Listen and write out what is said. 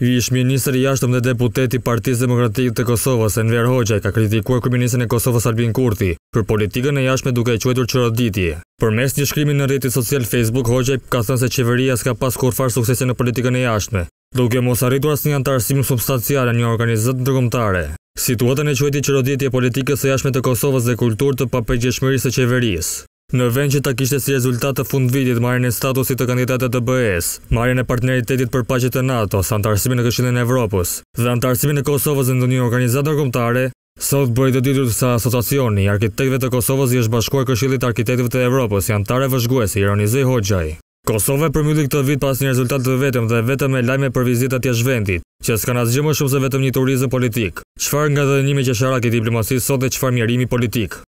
Ish ministri jashtëm dhe deputeti Partiz Demokratik të Kosovës, Enver Hoxha, ka kritikuar Kryministrin e Kosovës Albin Kurti për politikën e jashme duke e quajtur qëroditi. Për mes një shkrimi në rritit social Facebook, Hoxha ka thënë se qeveria s'ka pas kur farë suksesin në politikën e jashme, duke mos arritur asë një antarësim substancial e një organizat në drëgumtare. Situatën e quajti qëroditi e politikës e jashme të Kosovës dhe kulturë të papëgjeshmërisë e qeverisë. Në vend që ta kishte si rezultat të fund vitit marrën e statusit të kandidatet të BE-s, marrën e partneritetit për pacit të NATO, sa antarësimin e këshillin e Evropës, dhe antarësimin e Kosovës në një organizatë nërgumtare, sot bëjtë të ditur sa asociacioni, arkitektve të Kosovës i është bashkuar këshillit arkitektve të Evropës, janë tare vëzhguesi, ironizej Hoxhaj. Kosova e përmylli këtë vit pas një rezultat të vetëm dhe vetëm e lajme për vizitat jash vendit, që s'kan në më shumë se vetëm një turizm politik. Qfar nga dhe njime që diplomasi sot dhe qfar mjerimi politik?